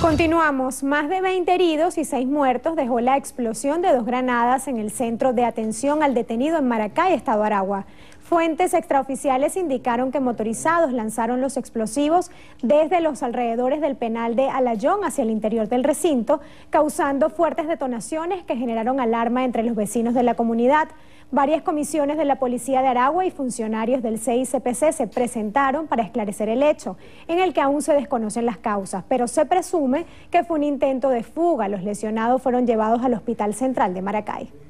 Continuamos. Más de 20 heridos y 6 muertos dejó la explosión de dos granadas en el centro de atención al detenido en Maracay, Estado Aragua. Fuentes extraoficiales indicaron que motorizados lanzaron los explosivos desde los alrededores del penal de Alayón hacia el interior del recinto, causando fuertes detonaciones que generaron alarma entre los vecinos de la comunidad. Varias comisiones de la Policía de Aragua y funcionarios del CICPC se presentaron para esclarecer el hecho, en el que aún se desconocen las causas, pero se presume que fue un intento de fuga. Los lesionados fueron llevados al Hospital Central de Maracay.